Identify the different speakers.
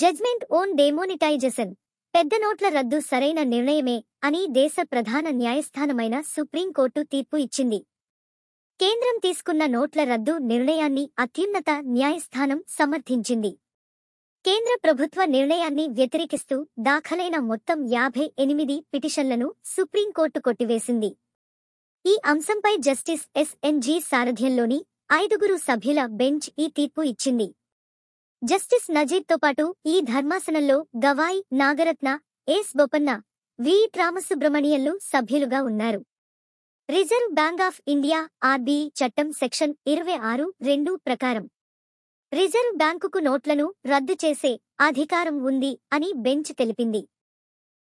Speaker 1: judgement own డెమోనిటైజేషన్ పెద్ద నోట్ల రద్దు సరైన నిర్ణయమే అని దేశ ప్రధాన న్యాయస్థానమైన సుప్రీంకోర్టు తీర్పు ఇచ్చింది కేంద్రం తీసుకున్న నోట్ల రద్దు నిర్ణయాన్ని అత్యున్నత న్యాయస్థానం సమర్థించింది కేంద్ర ప్రభుత్వ నిర్ణయాన్ని వ్యతిరేకిస్తూ దాఖలైన మొత్తం యాభై ఎనిమిది పిటిషన్లను సుప్రీంకోర్టు కొట్టివేసింది ఈ అంశంపై జస్టిస్ ఎస్ఎన్జీ సారథ్యంలోని ఐదుగురు సభ్యుల బెంచ్ ఈ తీర్పు ఇచ్చింది జస్టిస్ నజీర్తో పాటు ఈ ధర్మాసనంలో గవాయ్ నాగరత్న ఎస్ బొపన్న వి రామసుబ్రమణియన్లు సభ్యులుగా ఉన్నారు Reserve Bank of India RBI చట్టం సెక్షన్ ఇరవై ఆరు రెండు ప్రకారం రిజర్వ్ బ్యాంకుకు నోట్లను రద్దు చేసే అధికారం ఉంది అని బెంచ్ తెలిపింది